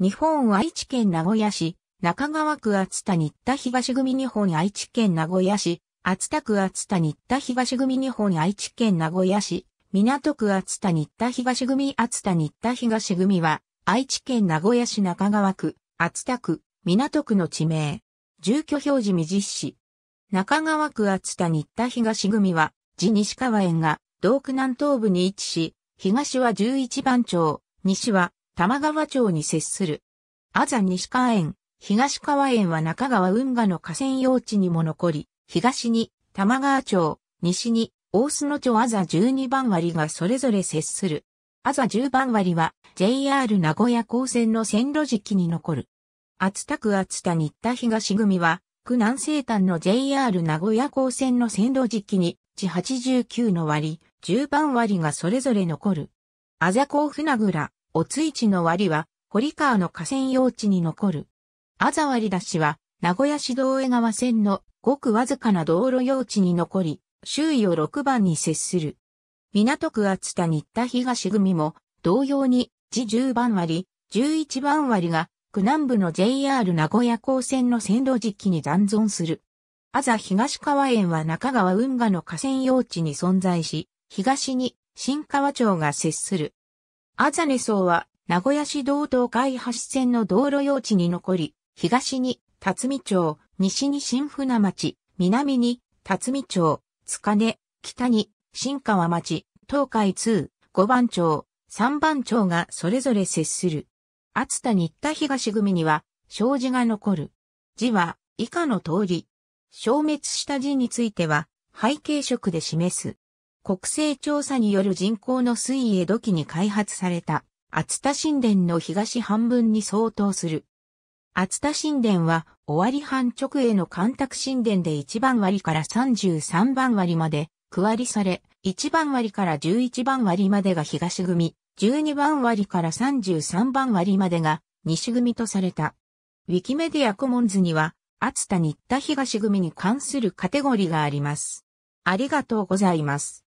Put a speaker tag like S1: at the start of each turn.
S1: 日本愛知県名古屋市、中川区厚田新田東組日本愛知県名古屋市、厚田区厚田新田東組日本愛知県名古屋市、港区厚田新田東組厚田新田東組は、愛知県名古屋市中川区、厚田区、港区の地名。住居表示未実施。中川区厚田新田東組は、地西川園が、道区南東部に位置し、東は11番町、西は玉川町に接する。あざ西川園、東川園は中川運河の河川用地にも残り、東に玉川町、西に大須野町あざ12番割がそれぞれ接する。あざ10番割は JR 名古屋港線の線路時期に残る。厚田区厚田新田東組は、区南西端の JR 名古屋港線の線路時期に、地89の割、10番割がそれぞれ残る。あざ港船倉、おついちの割は、堀川の河川用地に残る。あざわりだしは、名古屋市道江川線のごくわずかな道路用地に残り、周囲を6番に接する。港区厚田新田東組も、同様に、地10番割、11番割が、区南部の JR 名古屋港線の線路時期に残存する。あざ東川園は中川運河の河川用地に存在し、東に新川町が接する。アザネ荘は、名古屋市道東海橋線の道路用地に残り、東に辰巳町、西に新船町、南に辰巳町、塚根、北に新川町、東海通、五番町、三番町がそれぞれ接する。厚田新田東組には、障子が残る。字は以下の通り。消滅した字については、背景色で示す。国勢調査による人口の推移へ土器に開発された、厚田神殿の東半分に相当する。厚田神殿は、尾張半直への干拓神殿で1番割から33番割まで、区割りされ、1番割から11番割までが東組、12番割から33番割までが西組とされた。ウィキメディアコモンズには、厚田新田東組に関するカテゴリーがあります。ありがとうございます。